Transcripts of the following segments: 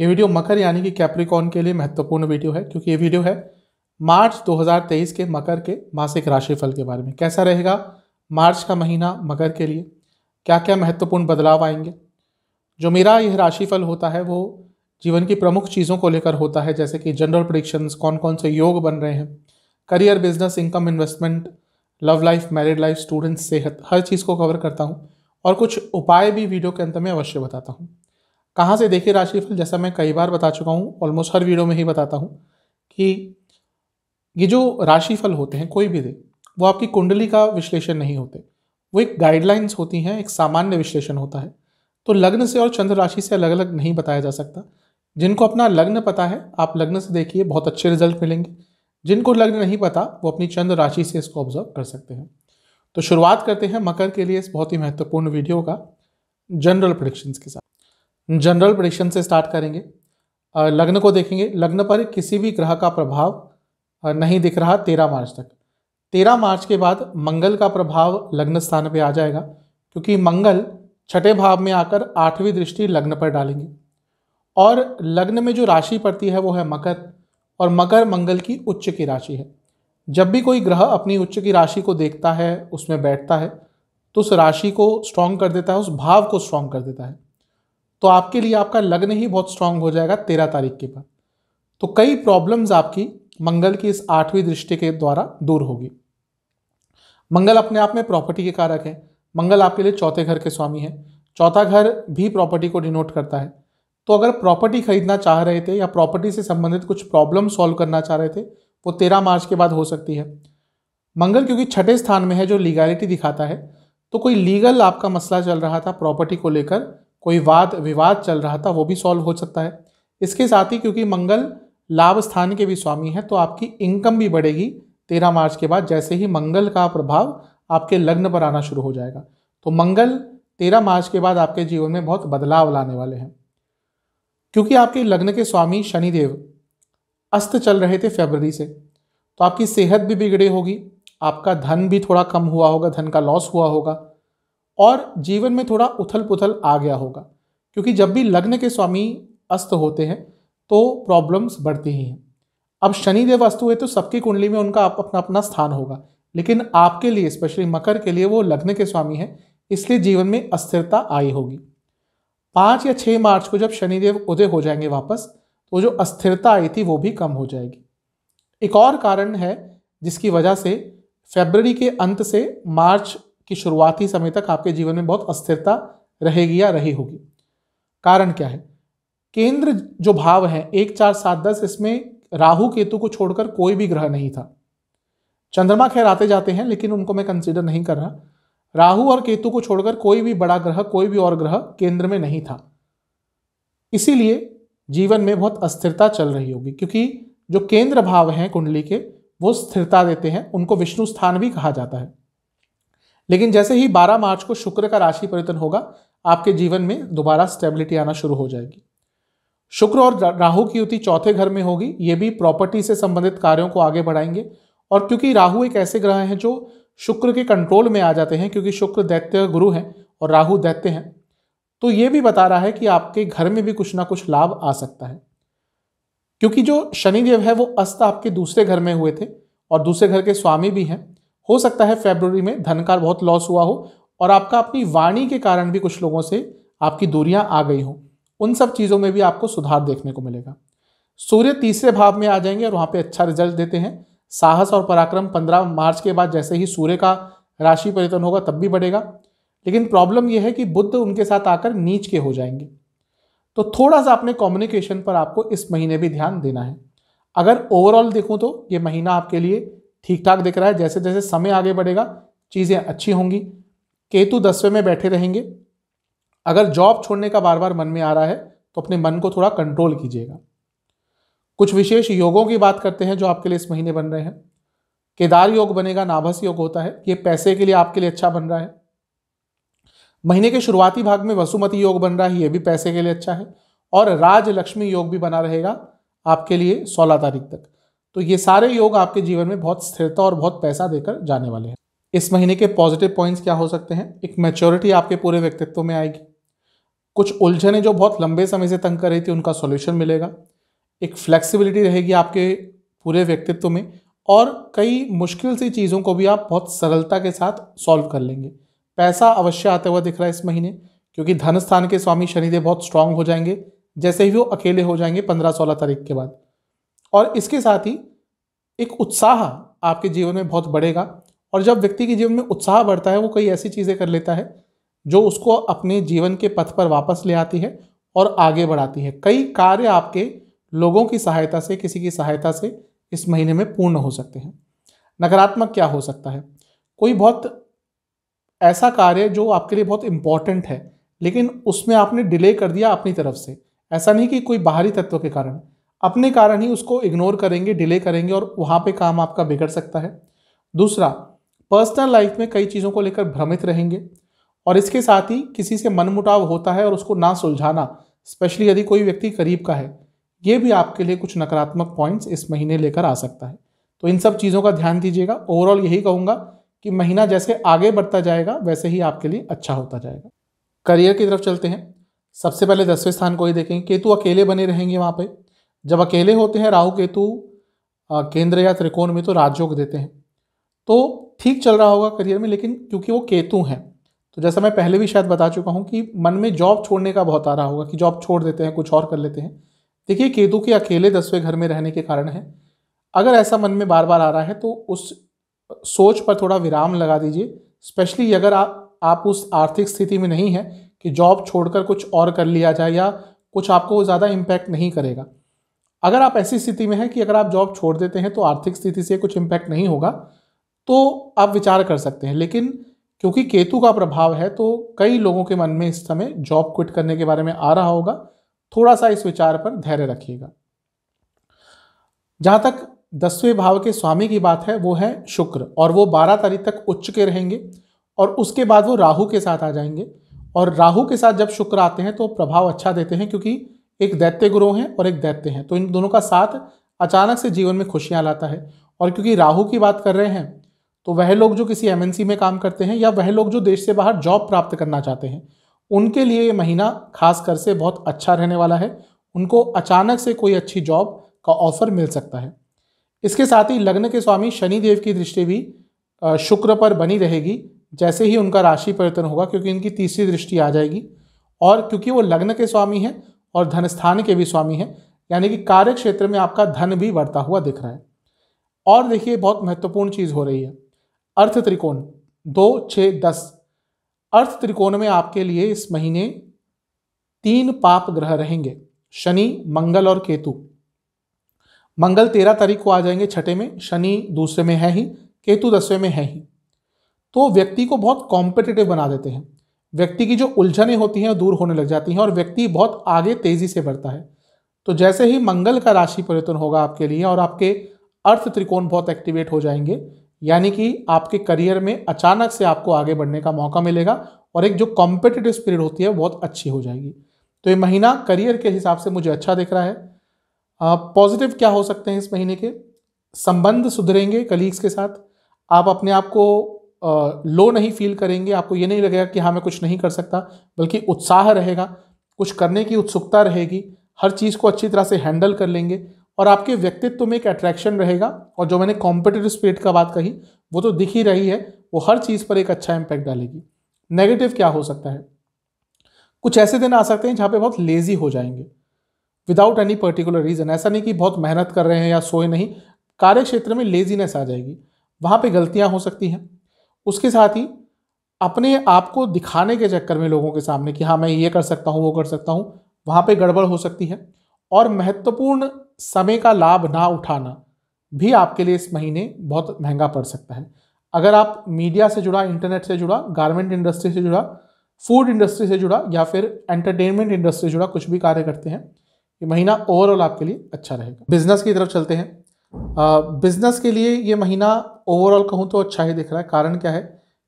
ये वीडियो मकर यानी कि कैप्रिकॉन के लिए महत्वपूर्ण वीडियो है क्योंकि ये वीडियो है मार्च 2023 के मकर के मासिक राशिफल के बारे में कैसा रहेगा मार्च का महीना मकर के लिए क्या क्या महत्वपूर्ण बदलाव आएंगे जो मेरा यह राशिफल होता है वो जीवन की प्रमुख चीज़ों को लेकर होता है जैसे कि जनरल प्रडिक्शन कौन कौन से योग बन रहे हैं career business income investment love life married life students सेहत हर चीज़ को कवर करता हूँ और कुछ उपाय भी वीडियो के अंत में अवश्य बताता हूँ कहाँ से देखिए राशिफल जैसा मैं कई बार बता चुका हूँ ऑलमोस्ट हर वीडियो में ही बताता हूँ कि ये जो राशिफल होते हैं कोई भी दे वो आपकी कुंडली का विश्लेषण नहीं होते वो एक गाइडलाइंस होती हैं एक सामान्य विश्लेषण होता है तो लग्न से और चंद्र राशि से अलग अलग नहीं बताया जा सकता जिनको अपना लग्न पता है आप लग्न से देखिए बहुत अच्छे रिजल्ट मिलेंगे जिनको लग्न नहीं पता वो अपनी चंद्र राशि से इसको ऑब्जर्व कर सकते हैं तो शुरुआत करते हैं मकर के लिए इस बहुत ही महत्वपूर्ण वीडियो का जनरल प्रोडिक्शंस के साथ जनरल प्रडिक्शन से स्टार्ट करेंगे लग्न को देखेंगे लग्न पर किसी भी ग्रह का प्रभाव नहीं दिख रहा तेरह मार्च तक तेरह मार्च के बाद मंगल का प्रभाव लग्न स्थान पर आ जाएगा क्योंकि मंगल छठे भाव में आकर आठवीं दृष्टि लग्न पर डालेंगे और लग्न में जो राशि पड़ती है वो है मकर और मकर मंगल की उच्च की राशि है जब भी कोई ग्रह अपनी उच्च की राशि को देखता है उसमें बैठता है तो उस राशि को स्ट्रांग कर देता है उस भाव को स्ट्रांग कर देता है तो आपके लिए आपका लग्न ही बहुत स्ट्रांग हो जाएगा तेरह तारीख के बाद तो कई प्रॉब्लम्स आपकी मंगल की इस आठवीं दृष्टि के द्वारा दूर होगी मंगल अपने आप में प्रॉपर्टी के कारक है मंगल आपके लिए चौथे घर के स्वामी है चौथा घर भी प्रॉपर्टी को डिनोट करता है तो अगर प्रॉपर्टी खरीदना चाह रहे थे या प्रॉपर्टी से संबंधित कुछ प्रॉब्लम सॉल्व करना चाह रहे थे वो तेरह मार्च के बाद हो सकती है मंगल क्योंकि छठे स्थान में है जो लीगैलिटी दिखाता है तो कोई लीगल आपका मसला चल रहा था प्रॉपर्टी को लेकर कोई वाद विवाद चल रहा था वो भी सॉल्व हो सकता है इसके साथ ही क्योंकि मंगल लाभ स्थान के भी स्वामी हैं तो आपकी इनकम भी बढ़ेगी तेरह मार्च के बाद जैसे ही मंगल का प्रभाव आपके लग्न पर आना शुरू हो जाएगा तो मंगल तेरह मार्च के बाद आपके जीवन में बहुत बदलाव लाने वाले हैं क्योंकि आपके लग्न के स्वामी शनिदेव अस्त चल रहे थे फेबररी से तो आपकी सेहत भी बिगड़ी होगी आपका धन भी थोड़ा कम हुआ होगा धन का लॉस हुआ होगा और जीवन में थोड़ा उथल पुथल आ गया होगा क्योंकि जब भी लग्न के स्वामी अस्त होते हैं तो प्रॉब्लम्स बढ़ती ही हैं अब शनिदेव अस्त हुए तो सबकी कुंडली में उनका अपना अपना स्थान होगा लेकिन आपके लिए स्पेशली मकर के लिए वो लग्न के स्वामी हैं इसलिए जीवन में अस्थिरता आई होगी पाँच या छः मार्च को जब शनिदेव उदय हो जाएंगे वापस तो जो अस्थिरता आई थी वो भी कम हो जाएगी एक और कारण है जिसकी वजह से फेबररी के अंत से मार्च कि शुरुआती समय तक आपके जीवन में बहुत अस्थिरता रहेगी या रही होगी कारण क्या है केंद्र जो भाव है एक चार सात दस इसमें राहु केतु को छोड़कर कोई भी ग्रह नहीं था चंद्रमा खैर आते जाते हैं लेकिन उनको मैं कंसिडर नहीं कर रहा राहु और केतु को छोड़कर कोई भी बड़ा ग्रह कोई भी और ग्रह केंद्र में नहीं था इसीलिए जीवन में बहुत अस्थिरता चल रही होगी क्योंकि जो केंद्र भाव हैं कुंडली के वो स्थिरता देते हैं उनको विष्णु स्थान भी कहा जाता है लेकिन जैसे ही 12 मार्च को शुक्र का राशि परिवर्तन होगा आपके जीवन में दोबारा स्टेबिलिटी आना शुरू हो जाएगी शुक्र और राहु की युति चौथे घर में होगी ये भी प्रॉपर्टी से संबंधित कार्यों को आगे बढ़ाएंगे और क्योंकि राहु एक ऐसे ग्रह हैं जो शुक्र के कंट्रोल में आ जाते हैं क्योंकि शुक्र दैत्य गुरु हैं और राहु दैत्य हैं तो ये भी बता रहा है कि आपके घर में भी कुछ ना कुछ लाभ आ सकता है क्योंकि जो शनिदेव है वो अस्त आपके दूसरे घर में हुए थे और दूसरे घर के स्वामी भी हैं हो सकता है फेब्रवरी में धन का बहुत लॉस हुआ हो और आपका अपनी वाणी के कारण भी कुछ लोगों से आपकी दूरियां आ गई हों उन सब चीज़ों में भी आपको सुधार देखने को मिलेगा सूर्य तीसरे भाव में आ जाएंगे और वहाँ पर अच्छा रिजल्ट देते हैं साहस और पराक्रम पंद्रह मार्च के बाद जैसे ही सूर्य का राशि परिवर्तन होगा तब भी बढ़ेगा लेकिन प्रॉब्लम यह है कि बुद्ध उनके साथ आकर नीच के हो जाएंगे तो थोड़ा सा अपने कम्युनिकेशन पर आपको इस महीने भी ध्यान देना है अगर ओवरऑल देखूँ तो ये महीना आपके लिए ठीक ठाक दिख रहा है जैसे जैसे समय आगे बढ़ेगा चीज़ें अच्छी होंगी केतु दसवें में बैठे रहेंगे अगर जॉब छोड़ने का बार बार मन में आ रहा है तो अपने मन को थोड़ा कंट्रोल कीजिएगा कुछ विशेष योगों की बात करते हैं जो आपके लिए इस महीने बन रहे हैं केदार योग बनेगा नाभस योग होता है ये पैसे के लिए आपके लिए अच्छा बन रहा है महीने के शुरुआती भाग में वसुमती योग बन रहा है ये भी पैसे के लिए अच्छा है और राज लक्ष्मी योग भी बना रहेगा आपके लिए सोलह तारीख तक तो ये सारे योग आपके जीवन में बहुत स्थिरता और बहुत पैसा देकर जाने वाले हैं इस महीने के पॉजिटिव पॉइंट्स क्या हो सकते हैं एक मेच्योरिटी आपके पूरे व्यक्तित्व में आएगी कुछ उलझने जो बहुत लंबे समय से तंग कर रही थी उनका सॉल्यूशन मिलेगा एक फ्लेक्सिबिलिटी रहेगी आपके पूरे व्यक्तित्व में और कई मुश्किल सी चीज़ों को भी आप बहुत सरलता के साथ सॉल्व कर लेंगे पैसा अवश्य आते हुआ दिख रहा है इस महीने क्योंकि धन स्थान के स्वामी शनिदेव बहुत स्ट्रांग हो जाएंगे जैसे ही वो अकेले हो जाएंगे पंद्रह सोलह तारीख के बाद और इसके साथ ही एक उत्साह आपके जीवन में बहुत बढ़ेगा और जब व्यक्ति के जीवन में उत्साह बढ़ता है वो कई ऐसी चीज़ें कर लेता है जो उसको अपने जीवन के पथ पर वापस ले आती है और आगे बढ़ाती है कई कार्य आपके लोगों की सहायता से किसी की सहायता से इस महीने में पूर्ण हो सकते हैं नकारात्मक क्या हो सकता है कोई बहुत ऐसा कार्य जो आपके लिए बहुत इम्पॉर्टेंट है लेकिन उसमें आपने डिले कर दिया अपनी तरफ से ऐसा नहीं कि कोई बाहरी तत्व के कारण अपने कारण ही उसको इग्नोर करेंगे डिले करेंगे और वहाँ पे काम आपका बिगड़ सकता है दूसरा पर्सनल लाइफ में कई चीज़ों को लेकर भ्रमित रहेंगे और इसके साथ ही किसी से मनमुटाव होता है और उसको ना सुलझाना स्पेशली यदि कोई व्यक्ति करीब का है ये भी आपके लिए कुछ नकारात्मक पॉइंट्स इस महीने लेकर आ सकता है तो इन सब चीज़ों का ध्यान दीजिएगा ओवरऑल यही कहूँगा कि महीना जैसे आगे बढ़ता जाएगा वैसे ही आपके लिए अच्छा होता जाएगा करियर की तरफ चलते हैं सबसे पहले दसवें स्थान को ही देखेंगे केतु अकेले बने रहेंगे वहाँ पर जब अकेले होते हैं राहु केतु केंद्र या त्रिकोण में तो राजयोग देते हैं तो ठीक चल रहा होगा करियर में लेकिन क्योंकि वो केतु हैं तो जैसा मैं पहले भी शायद बता चुका हूँ कि मन में जॉब छोड़ने का बहुत आ रहा होगा कि जॉब छोड़ देते हैं कुछ और कर लेते हैं देखिए केतु के अकेले दसवें घर में रहने के कारण है अगर ऐसा मन में बार बार आ रहा है तो उस सोच पर थोड़ा विराम लगा दीजिए स्पेशली अगर आप आप उस आर्थिक स्थिति में नहीं है कि जॉब छोड़कर कुछ और कर लिया जाए या कुछ आपको ज़्यादा इम्पैक्ट नहीं करेगा अगर आप ऐसी स्थिति में हैं कि अगर आप जॉब छोड़ देते हैं तो आर्थिक स्थिति से कुछ इम्पैक्ट नहीं होगा तो आप विचार कर सकते हैं लेकिन क्योंकि केतु का प्रभाव है तो कई लोगों के मन में इस समय जॉब क्विट करने के बारे में आ रहा होगा थोड़ा सा इस विचार पर धैर्य रखिएगा जहाँ तक दसवें भाव के स्वामी की बात है वो है शुक्र और वो बारह तारीख तक उच्च के रहेंगे और उसके बाद वो राहु के साथ आ जाएंगे और राहु के साथ जब शुक्र आते हैं तो प्रभाव अच्छा देते हैं क्योंकि एक दैत्य गुरु हैं और एक दैत्य हैं तो इन दोनों का साथ अचानक से जीवन में खुशियाँ लाता है और क्योंकि राहु की बात कर रहे हैं तो वह लोग जो किसी एम में काम करते हैं या वह लोग जो देश से बाहर जॉब प्राप्त करना चाहते हैं उनके लिए ये महीना खास कर से बहुत अच्छा रहने वाला है उनको अचानक से कोई अच्छी जॉब का ऑफर मिल सकता है इसके साथ ही लग्न के स्वामी शनिदेव की दृष्टि भी शुक्र पर बनी रहेगी जैसे ही उनका राशि परिवर्तन होगा क्योंकि इनकी तीसरी दृष्टि आ जाएगी और क्योंकि वो लग्न के स्वामी हैं और धन स्थान के भी स्वामी हैं यानी कि कार्य क्षेत्र में आपका धन भी बढ़ता हुआ दिख रहा है और देखिए बहुत महत्वपूर्ण चीज़ हो रही है अर्थ त्रिकोण दो छः दस अर्थ त्रिकोण में आपके लिए इस महीने तीन पाप ग्रह रहेंगे शनि मंगल और केतु मंगल तेरह तारीख को आ जाएंगे छठे में शनि दूसरे में है ही केतु दसवें में है ही तो व्यक्ति को बहुत कॉम्पिटिटिव बना देते हैं व्यक्ति की जो उलझने होती हैं दूर होने लग जाती हैं और व्यक्ति बहुत आगे तेज़ी से बढ़ता है तो जैसे ही मंगल का राशि परिवर्तन होगा आपके लिए और आपके अर्थ त्रिकोण बहुत एक्टिवेट हो जाएंगे यानी कि आपके करियर में अचानक से आपको आगे बढ़ने का मौका मिलेगा और एक जो कॉम्पिटिटिव स्पिरिट होती है बहुत अच्छी हो जाएगी तो ये महीना करियर के हिसाब से मुझे अच्छा दिख रहा है पॉजिटिव क्या हो सकते हैं इस महीने के संबंध सुधरेंगे कलीग्स के साथ आप अपने आप को लो नहीं फील करेंगे आपको ये नहीं लगेगा कि हाँ मैं कुछ नहीं कर सकता बल्कि उत्साह रहेगा कुछ करने की उत्सुकता रहेगी हर चीज़ को अच्छी तरह से हैंडल कर लेंगे और आपके व्यक्तित्व में एक अट्रैक्शन रहेगा और जो मैंने कॉम्पिटेटिव स्पिरिट का बात कही वो तो दिख ही रही है वो हर चीज़ पर एक अच्छा इम्पैक्ट डालेगी नेगेटिव क्या हो सकता है कुछ ऐसे दिन आ सकते हैं जहाँ पे बहुत लेज़ी हो जाएंगे विदाउट एनी पर्टिकुलर रीज़न ऐसा नहीं कि बहुत मेहनत कर रहे हैं या सोए नहीं कार्य क्षेत्र में लेजीनेस आ जाएगी वहाँ पे गलतियाँ हो सकती हैं उसके साथ ही अपने आप को दिखाने के चक्कर में लोगों के सामने कि हाँ मैं ये कर सकता हूँ वो कर सकता हूँ वहाँ पे गड़बड़ हो सकती है और महत्वपूर्ण समय का लाभ ना उठाना भी आपके लिए इस महीने बहुत महंगा पड़ सकता है अगर आप मीडिया से जुड़ा इंटरनेट से जुड़ा गारमेंट इंडस्ट्री से जुड़ा फूड इंडस्ट्री से जुड़ा या फिर एंटरटेनमेंट इंडस्ट्री से जुड़ा कुछ भी कार्य करते हैं ये महीना ओवरऑल आपके लिए अच्छा रहेगा बिजनेस की तरफ चलते हैं बिजनेस के लिए ये महीना ओवरऑल कहूँ तो अच्छा ही दिख रहा है कारण क्या है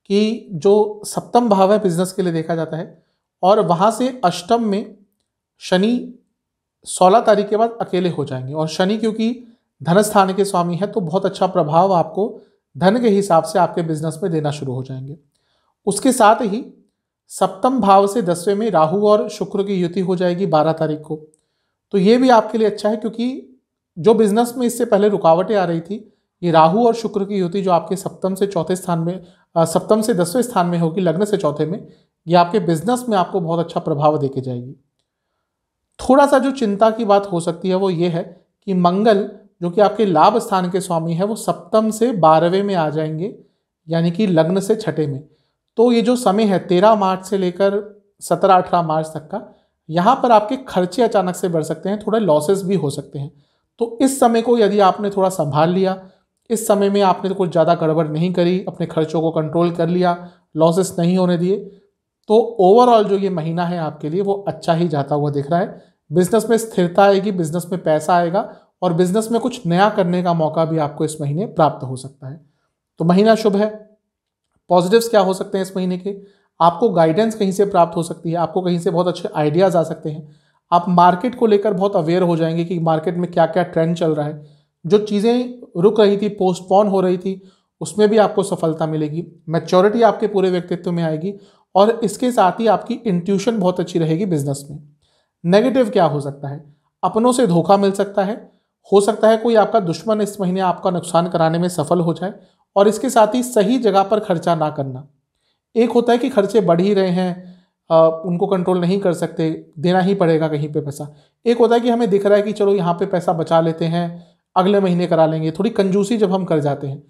कि जो सप्तम भाव है बिजनेस के लिए देखा जाता है और वहाँ से अष्टम में शनि सोलह तारीख के बाद अकेले हो जाएंगे और शनि क्योंकि धन स्थान के स्वामी है तो बहुत अच्छा प्रभाव आपको धन के हिसाब से आपके बिजनेस में देना शुरू हो जाएंगे उसके साथ ही सप्तम भाव से दसवें में राहु और शुक्र की युति हो जाएगी बारह तारीख को तो ये भी आपके लिए अच्छा है क्योंकि जो बिजनेस में इससे पहले रुकावटें आ रही थी ये राहु और शुक्र की युति जो आपके सप्तम से चौथे स्थान में सप्तम से दसवें स्थान में होगी लग्न से चौथे में ये आपके बिजनेस में आपको बहुत अच्छा प्रभाव देके जाएगी थोड़ा सा जो चिंता की बात हो सकती है वो ये है कि मंगल जो कि आपके लाभ स्थान के स्वामी है वो सप्तम से बारहवें में आ जाएंगे यानी कि लग्न से छठे में तो ये जो समय है तेरह मार्च से लेकर सत्रह अठारह मार्च तक का यहाँ पर आपके खर्चे अचानक से बढ़ सकते हैं थोड़े लॉसेस भी हो सकते हैं तो इस समय को यदि आपने थोड़ा संभाल लिया इस समय में आपने तो कुछ ज़्यादा गड़बड़ नहीं करी अपने खर्चों को कंट्रोल कर लिया लॉसेस नहीं होने दिए तो ओवरऑल जो ये महीना है आपके लिए वो अच्छा ही जाता हुआ दिख रहा है बिजनेस में स्थिरता आएगी बिजनेस में पैसा आएगा और बिजनेस में कुछ नया करने का मौका भी आपको इस महीने प्राप्त हो सकता है तो महीना शुभ है पॉजिटिव्स क्या हो सकते हैं इस महीने के आपको गाइडेंस कहीं से प्राप्त हो सकती है आपको कहीं से बहुत अच्छे आइडियाज़ आ सकते हैं आप मार्केट को लेकर बहुत अवेयर हो जाएंगे कि मार्केट में क्या क्या ट्रेंड चल रहा है जो चीज़ें रुक रही थी पोस्टपोन हो रही थी उसमें भी आपको सफलता मिलेगी मैच्योरिटी आपके पूरे व्यक्तित्व में आएगी और इसके साथ ही आपकी इंट्यूशन बहुत अच्छी रहेगी बिजनेस में नेगेटिव क्या हो सकता है अपनों से धोखा मिल सकता है हो सकता है कोई आपका दुश्मन इस महीने आपका नुकसान कराने में सफल हो जाए और इसके साथ ही सही जगह पर खर्चा ना करना एक होता है कि खर्चे बढ़ ही रहे हैं आ, उनको कंट्रोल नहीं कर सकते देना ही पड़ेगा कहीं पे पैसा एक होता है कि हमें दिख रहा है कि चलो यहाँ पे पैसा बचा लेते हैं अगले महीने करा लेंगे थोड़ी कंजूसी जब हम कर जाते हैं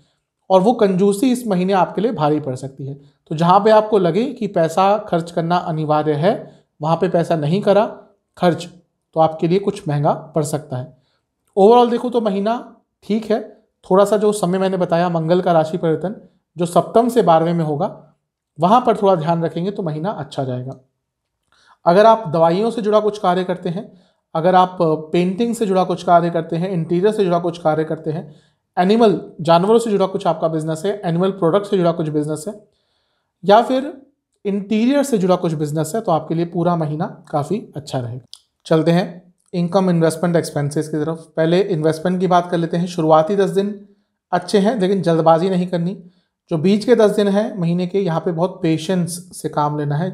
और वो कंजूसी इस महीने आपके लिए भारी पड़ सकती है तो जहाँ पे आपको लगे कि पैसा खर्च करना अनिवार्य है वहाँ पे पैसा नहीं करा खर्च तो आपके लिए कुछ महंगा पड़ सकता है ओवरऑल देखो तो महीना ठीक है थोड़ा सा जो समय मैंने बताया मंगल का राशि परिवर्तन जो सप्तम से बारहवें में होगा वहाँ पर थोड़ा ध्यान रखेंगे तो महीना अच्छा जाएगा अगर आप दवाइयों से जुड़ा कुछ कार्य करते हैं अगर आप पेंटिंग से जुड़ा कुछ कार्य करते हैं इंटीरियर से जुड़ा कुछ कार्य करते हैं एनिमल जानवरों से जुड़ा कुछ आपका बिजनेस है एनिमल प्रोडक्ट से जुड़ा कुछ बिजनेस है या फिर इंटीरियर से जुड़ा कुछ बिजनेस है तो आपके लिए पूरा महीना काफ़ी अच्छा रहेगा चलते हैं इनकम इन्वेस्टमेंट एक्सपेंसेस की तरफ पहले इन्वेस्टमेंट की बात कर लेते हैं शुरुआती दस दिन अच्छे हैं लेकिन जल्दबाजी नहीं करनी जो बीच के दस दिन हैं महीने के यहाँ पे बहुत पेशेंस से काम लेना है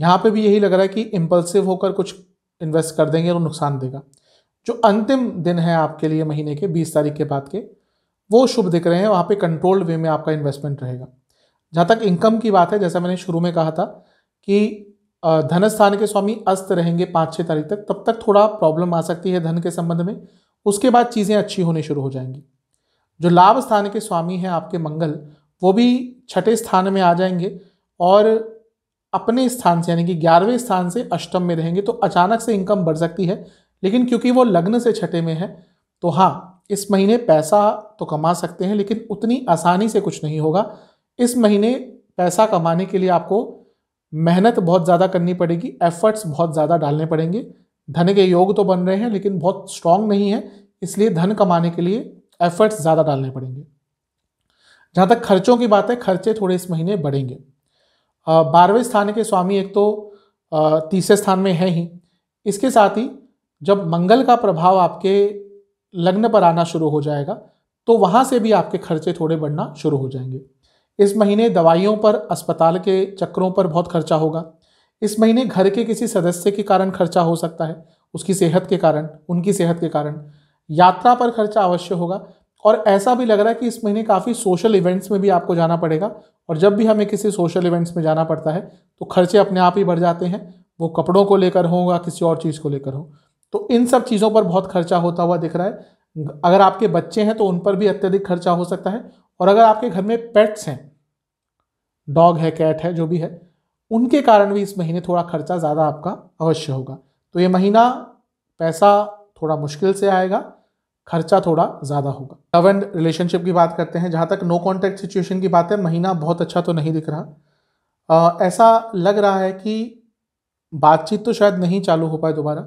यहाँ पे भी यही लग रहा है कि इम्पल्सिव होकर कुछ इन्वेस्ट कर देंगे और नुकसान देगा जो अंतिम दिन है आपके लिए महीने के बीस तारीख के बाद के वो शुभ दिख रहे हैं वहाँ पे कंट्रोल्ड वे में आपका इन्वेस्टमेंट रहेगा जहाँ तक इनकम की बात है जैसा मैंने शुरू में कहा था कि धन स्थान के स्वामी अस्त रहेंगे पाँच छः तारीख तक तब तक थोड़ा प्रॉब्लम आ सकती है धन के संबंध में उसके बाद चीज़ें अच्छी होनी शुरू हो जाएंगी जो लाभ स्थान के स्वामी हैं आपके मंगल वो भी छठे स्थान में आ जाएंगे और अपने स्थान से यानी कि ग्यारहवें स्थान से अष्टम में रहेंगे तो अचानक से इनकम बढ़ सकती है लेकिन क्योंकि वो लग्न से छठे में है तो हाँ इस महीने पैसा तो कमा सकते हैं लेकिन उतनी आसानी से कुछ नहीं होगा इस महीने पैसा कमाने के लिए आपको मेहनत बहुत ज़्यादा करनी पड़ेगी एफर्ट्स बहुत ज़्यादा डालने पड़ेंगे धन के योग तो बन रहे हैं लेकिन बहुत स्ट्रांग नहीं है इसलिए धन कमाने के लिए एफर्ट्स ज़्यादा डालने पड़ेंगे जहाँ तक खर्चों की बात है खर्चे थोड़े इस महीने बढ़ेंगे बारहवें स्थान के स्वामी एक तो तीसरे स्थान में है ही इसके साथ ही जब मंगल का प्रभाव आपके लग्न पर आना शुरू हो जाएगा तो वहाँ से भी आपके खर्चे थोड़े बढ़ना शुरू हो जाएंगे इस महीने दवाइयों पर अस्पताल के चक्रों पर बहुत खर्चा होगा इस महीने घर के किसी सदस्य के कारण खर्चा हो सकता है उसकी सेहत के कारण उनकी सेहत के कारण यात्रा पर खर्चा अवश्य होगा और ऐसा भी लग रहा है कि इस महीने काफ़ी सोशल इवेंट्स में भी आपको जाना पड़ेगा और जब भी हमें किसी सोशल इवेंट्स में जाना पड़ता है तो खर्चे अपने आप ही बढ़ जाते हैं वो कपड़ों को लेकर होगा किसी और चीज़ को लेकर हो तो इन सब चीज़ों पर बहुत खर्चा होता हुआ दिख रहा है अगर आपके बच्चे हैं तो उन पर भी अत्यधिक खर्चा हो सकता है और अगर आपके घर में पेट्स हैं डॉग है कैट है जो भी है उनके कारण भी इस महीने थोड़ा खर्चा ज़्यादा आपका अवश्य होगा तो ये महीना पैसा थोड़ा मुश्किल से आएगा खर्चा थोड़ा ज़्यादा होगा लव एंड रिलेशनशिप की बात करते हैं जहाँ तक नो कॉन्टैक्ट सिचुएशन की बात है महीना बहुत अच्छा तो नहीं दिख रहा आ, ऐसा लग रहा है कि बातचीत तो शायद नहीं चालू हो पाए दोबारा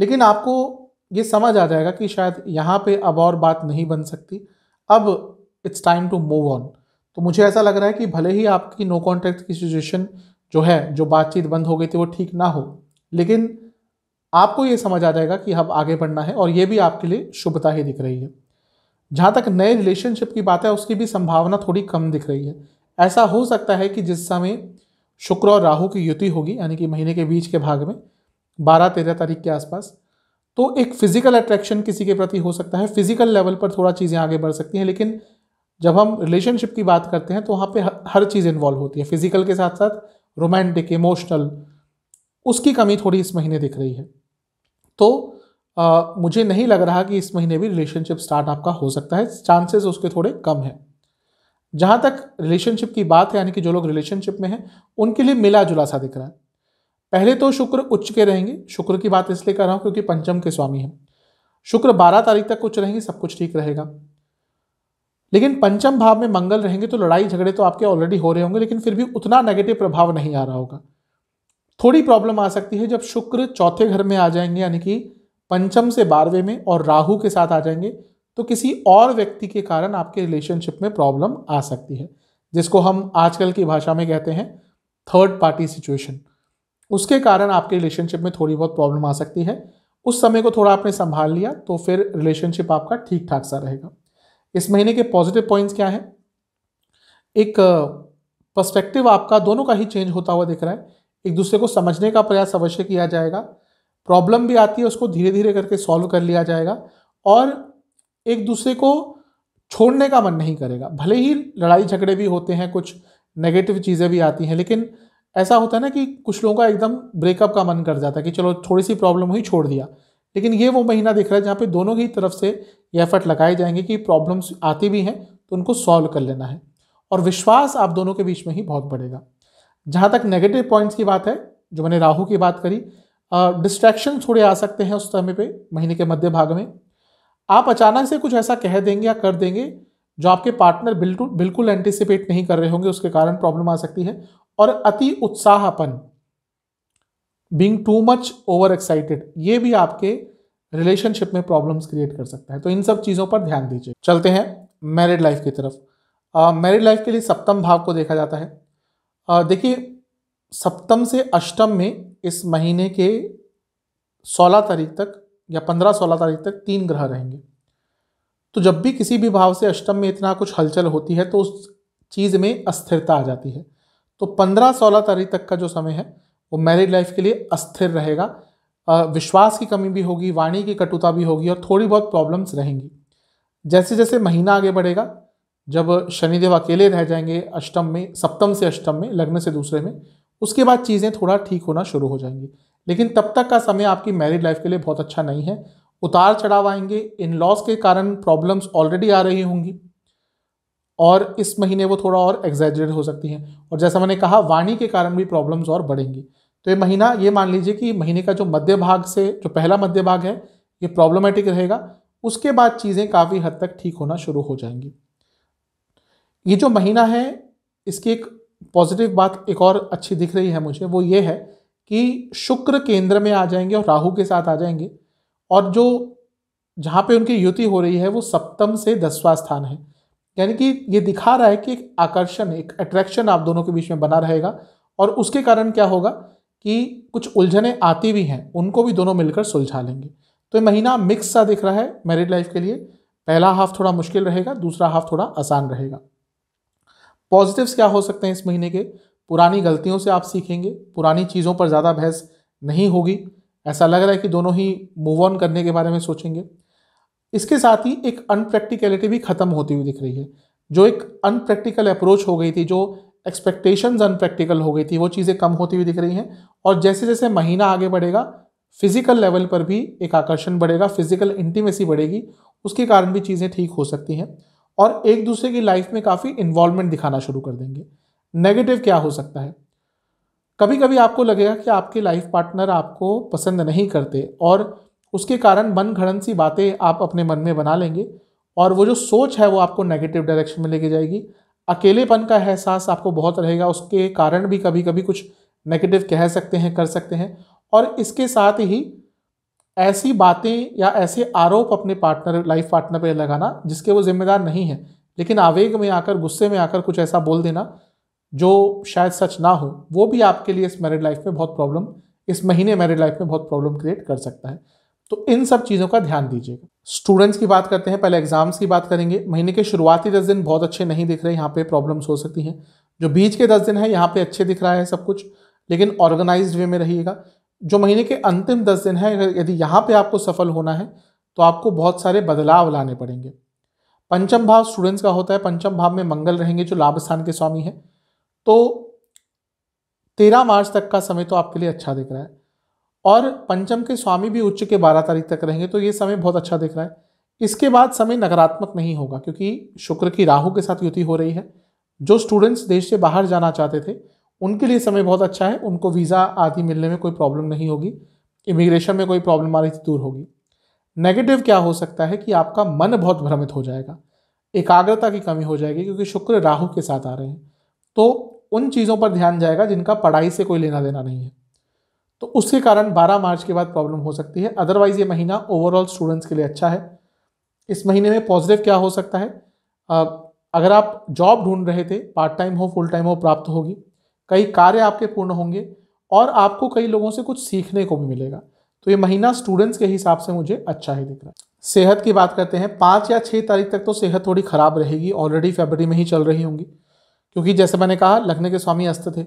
लेकिन आपको ये समझ आ जाएगा कि शायद यहाँ पे अब और बात नहीं बन सकती अब it's time to move on तो मुझे ऐसा लग रहा है कि भले ही आपकी नो कॉन्टैक्ट की सिचुएशन जो है जो बातचीत बंद हो गई थी वो ठीक ना हो लेकिन आपको ये समझ आ जाएगा कि अब आगे बढ़ना है और ये भी आपके लिए शुभता ही दिख रही है जहाँ तक नए रिलेशनशिप की बात है उसकी भी संभावना थोड़ी कम दिख रही है ऐसा हो सकता है कि जिस समय शुक्र और राहु की युति होगी यानी कि महीने के बीच के भाग में बारह तेरह तारीख के आसपास तो एक फिजिकल अट्रैक्शन किसी के प्रति हो सकता है फिजिकल लेवल पर थोड़ा चीज़ें आगे बढ़ सकती हैं लेकिन जब हम रिलेशनशिप की बात करते हैं तो वहाँ पे हर चीज़ इन्वॉल्व होती है फिजिकल के साथ साथ रोमांटिक इमोशनल उसकी कमी थोड़ी इस महीने दिख रही है तो आ, मुझे नहीं लग रहा कि इस महीने भी रिलेशनशिप स्टार्ट आपका हो सकता है चांसेस उसके थोड़े कम हैं जहाँ तक रिलेशनशिप की बात है यानी कि जो लोग रिलेशनशिप में हैं उनके लिए मिला जुला सा दिख रहा है पहले तो शुक्र उच्च के रहेंगे शुक्र की बात इसलिए कर रहा हूँ क्योंकि पंचम के स्वामी हैं शुक्र बारह तारीख तक उच्च रहेंगे सब कुछ ठीक रहेगा लेकिन पंचम भाव में मंगल रहेंगे तो लड़ाई झगड़े तो आपके ऑलरेडी हो रहे होंगे लेकिन फिर भी उतना नेगेटिव प्रभाव नहीं आ रहा होगा थोड़ी प्रॉब्लम आ सकती है जब शुक्र चौथे घर में आ जाएंगे यानी कि पंचम से बारहवें में और राहु के साथ आ जाएंगे तो किसी और व्यक्ति के कारण आपके रिलेशनशिप में प्रॉब्लम आ सकती है जिसको हम आजकल की भाषा में कहते हैं थर्ड पार्टी सिचुएशन उसके कारण आपके रिलेशनशिप में थोड़ी बहुत प्रॉब्लम आ सकती है उस समय को थोड़ा आपने संभाल लिया तो फिर रिलेशनशिप आपका ठीक ठाक सा रहेगा इस महीने के पॉजिटिव पॉइंट्स क्या हैं एक पर्सपेक्टिव uh, आपका दोनों का ही चेंज होता हुआ दिख रहा है एक दूसरे को समझने का प्रयास अवश्य किया जाएगा प्रॉब्लम भी आती है उसको धीरे धीरे करके सॉल्व कर लिया जाएगा और एक दूसरे को छोड़ने का मन नहीं करेगा भले ही लड़ाई झगड़े भी होते हैं कुछ नेगेटिव चीज़ें भी आती हैं लेकिन ऐसा होता है ना कि कुछ लोगों का एकदम ब्रेकअप का मन कर जाता है कि चलो थोड़ी सी प्रॉब्लम हुई छोड़ दिया लेकिन ये वो महीना दिख रहा है जहाँ पे दोनों ही तरफ से ये एफर्ट लगाए जाएंगे कि प्रॉब्लम्स आती भी हैं तो उनको सॉल्व कर लेना है और विश्वास आप दोनों के बीच में ही बहुत बढ़ेगा जहाँ तक नेगेटिव पॉइंट्स की बात है जो मैंने राहु की बात करी डिस्ट्रैक्शन थोड़े आ सकते हैं उस समय पे महीने के मध्य भाग में आप अचानक से कुछ ऐसा कह देंगे या कर देंगे जो आपके पार्टनर बिल्कुल बिल्कुल एंटिसिपेट नहीं कर रहे होंगे उसके कारण प्रॉब्लम आ सकती है और अति उत्साहपन being too much over excited ये भी आपके रिलेशनशिप में प्रॉब्लम्स क्रिएट कर सकता है तो इन सब चीज़ों पर ध्यान दीजिए चलते हैं मैरिड लाइफ की तरफ मैरिड लाइफ के लिए सप्तम भाव को देखा जाता है देखिए सप्तम से अष्टम में इस महीने के सोलह तारीख तक या पंद्रह सोलह तारीख तक तीन ग्रह रहेंगे तो जब भी किसी भी भाव से अष्टम में इतना कुछ हलचल होती है तो उस चीज़ में अस्थिरता आ जाती है तो पंद्रह सोलह तारीख तक का जो समय है वो मैरिड लाइफ के लिए अस्थिर रहेगा विश्वास की कमी भी होगी वाणी की कटुता भी होगी और थोड़ी बहुत प्रॉब्लम्स रहेंगी जैसे जैसे महीना आगे बढ़ेगा जब शनिदेव अकेले रह जाएंगे अष्टम में सप्तम से अष्टम में लग्न से दूसरे में उसके बाद चीज़ें थोड़ा ठीक होना शुरू हो जाएंगी लेकिन तब तक का समय आपकी मैरिड लाइफ के लिए बहुत अच्छा नहीं है उतार चढ़ाव आएंगे इन लॉस के कारण प्रॉब्लम्स ऑलरेडी आ रही होंगी और इस महीने वो थोड़ा और एग्जैजरेट हो सकती हैं और जैसा मैंने कहा वाणी के कारण भी प्रॉब्लम्स और बढ़ेंगी तो ये महीना ये मान लीजिए कि महीने का जो मध्य भाग से जो पहला मध्य भाग है ये प्रॉब्लमेटिक रहेगा उसके बाद चीज़ें काफ़ी हद तक ठीक होना शुरू हो जाएंगी ये जो महीना है इसकी एक पॉजिटिव बात एक और अच्छी दिख रही है मुझे वो ये है कि शुक्र केंद्र में आ जाएंगे और राहु के साथ आ जाएंगे और जो जहाँ पे उनकी युति हो रही है वो सप्तम से दसवां स्थान है यानी कि ये दिखा रहा है कि एक आकर्षण एक अट्रैक्शन आप दोनों के बीच में बना रहेगा और उसके कारण क्या होगा कि कुछ उलझने आती भी हैं उनको भी दोनों मिलकर सुलझा लेंगे तो ये महीना मिक्स सा दिख रहा है मैरिड लाइफ के लिए पहला हाफ थोड़ा मुश्किल रहेगा दूसरा हाफ थोड़ा आसान रहेगा पॉजिटिव्स क्या हो सकते हैं इस महीने के पुरानी गलतियों से आप सीखेंगे पुरानी चीज़ों पर ज़्यादा बहस नहीं होगी ऐसा लग रहा है कि दोनों ही मूव ऑन करने के बारे में सोचेंगे इसके साथ ही एक अनप्रैक्टिकलिटी भी ख़त्म होती हुई दिख रही है जो एक अनप्रैक्टिकल अप्रोच हो गई थी जो एक्सपेक्टेशंस अनप्रैक्टिकल हो गई थी वो चीज़ें कम होती हुई दिख रही हैं और जैसे जैसे महीना आगे बढ़ेगा फिजिकल लेवल पर भी एक आकर्षण बढ़ेगा फिजिकल इंटीमेसी बढ़ेगी उसके कारण भी चीज़ें ठीक हो सकती हैं और एक दूसरे की लाइफ में काफ़ी इन्वॉल्वमेंट दिखाना शुरू कर देंगे नेगेटिव क्या हो सकता है कभी कभी आपको लगेगा कि आपके लाइफ पार्टनर आपको पसंद नहीं करते और उसके कारण मन घड़न सी बातें आप अपने मन में बना लेंगे और वो जो सोच है वो आपको नेगेटिव डायरेक्शन में लेके जाएगी अकेलेपन का एहसास आपको बहुत रहेगा उसके कारण भी कभी कभी कुछ नेगेटिव कह सकते हैं कर सकते हैं और इसके साथ ही ऐसी बातें या ऐसे आरोप अपने पार्टनर लाइफ पार्टनर पर लगाना जिसके वो जिम्मेदार नहीं है लेकिन आवेग में आकर गुस्से में आकर कुछ ऐसा बोल देना जो शायद सच ना हो वो भी आपके लिए इस मैरिड लाइफ में बहुत प्रॉब्लम इस महीने मैरिड लाइफ में बहुत प्रॉब्लम क्रिएट कर सकता है तो इन सब चीज़ों का ध्यान दीजिएगा स्टूडेंट्स की बात करते हैं पहले एग्जाम्स की बात करेंगे महीने के शुरुआती दस दिन बहुत अच्छे नहीं दिख रहे यहाँ पे प्रॉब्लम्स हो सकती हैं जो बीच के दस दिन है यहाँ पे अच्छे दिख रहा है सब कुछ लेकिन ऑर्गेनाइज्ड वे में रहिएगा जो महीने के अंतिम दस दिन है यदि यहाँ पे आपको सफल होना है तो आपको बहुत सारे बदलाव लाने पड़ेंगे पंचम भाव स्टूडेंट्स का होता है पंचम भाव में मंगल रहेंगे जो लाभ स्थान के स्वामी हैं तो तेरह मार्च तक का समय तो आपके लिए अच्छा दिख रहा है और पंचम के स्वामी भी उच्च के बारह तारीख तक रहेंगे तो ये समय बहुत अच्छा दिख रहा है इसके बाद समय नकारात्मक नहीं होगा क्योंकि शुक्र की राहु के साथ युति हो रही है जो स्टूडेंट्स देश से बाहर जाना चाहते थे उनके लिए समय बहुत अच्छा है उनको वीज़ा आदि मिलने में कोई प्रॉब्लम नहीं होगी इमिग्रेशन में कोई प्रॉब्लम आ रही थी दूर होगी नेगेटिव क्या हो सकता है कि आपका मन बहुत भ्रमित हो जाएगा एकाग्रता की कमी हो जाएगी क्योंकि शुक्र राहु के साथ आ रहे हैं तो उन चीज़ों पर ध्यान जाएगा जिनका पढ़ाई से कोई लेना देना नहीं है तो उसके कारण 12 मार्च के बाद प्रॉब्लम हो सकती है अदरवाइज़ ये महीना ओवरऑल स्टूडेंट्स के लिए अच्छा है इस महीने में पॉजिटिव क्या हो सकता है अगर आप जॉब ढूंढ रहे थे पार्ट टाइम हो फुल टाइम हो प्राप्त होगी कई कार्य आपके पूर्ण होंगे और आपको कई लोगों से कुछ सीखने को भी मिलेगा तो ये महीना स्टूडेंट्स के हिसाब से मुझे अच्छा ही दिख रहा है सेहत की बात करते हैं पाँच या छः तारीख तक तो सेहत थोड़ी ख़राब रहेगी ऑलरेडी फेबररी में ही चल रही होंगी क्योंकि जैसे मैंने कहा लखने के स्वामी अस्त थे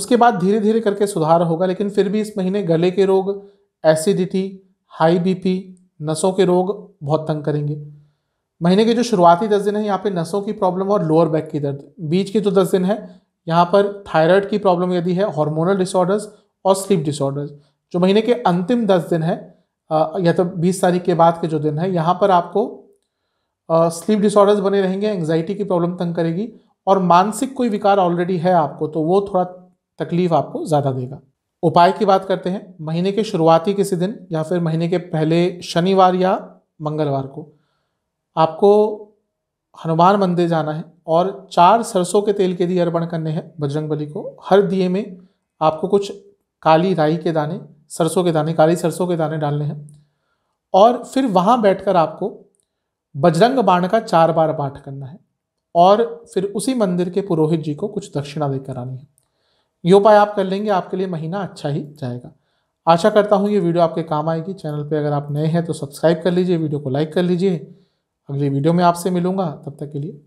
उसके बाद धीरे धीरे करके सुधार होगा लेकिन फिर भी इस महीने गले के रोग एसिडिटी हाई बी नसों के रोग बहुत तंग करेंगे महीने के जो शुरुआती दस दिन है यहाँ पे नसों की प्रॉब्लम और लोअर बैक की दर्द बीच के जो दस दिन है यहाँ पर थायराइड की प्रॉब्लम यदि है हार्मोनल डिसऑर्डर्स और स्लीप डिसऑर्डर्स जो महीने के अंतिम दस दिन है या तो बीस तारीख के बाद के जो दिन है यहाँ पर आपको स्लीप डिसऑर्डर्स बने रहेंगे एंग्जाइटी की प्रॉब्लम तंग करेगी और मानसिक कोई विकार ऑलरेडी है आपको तो वो थोड़ा तकलीफ आपको ज़्यादा देगा उपाय की बात करते हैं महीने के शुरुआती किसी दिन या फिर महीने के पहले शनिवार या मंगलवार को आपको हनुमान मंदिर जाना है और चार सरसों के तेल के दिए अर्पण करने हैं बजरंग बली को हर दिए में आपको कुछ काली राई के दाने सरसों के दाने काली सरसों के दाने डालने हैं और फिर वहाँ बैठकर आपको बजरंग बाण का चार बार पाठ करना है और फिर उसी मंदिर के पुरोहित जी को कुछ दक्षिणा देकर आनी है ये उपाय आप कर लेंगे आपके लिए महीना अच्छा ही जाएगा आशा करता हूँ ये वीडियो आपके काम आएगी चैनल पे अगर आप नए हैं तो सब्सक्राइब कर लीजिए वीडियो को लाइक कर लीजिए अगली वीडियो में आपसे मिलूँगा तब तक के लिए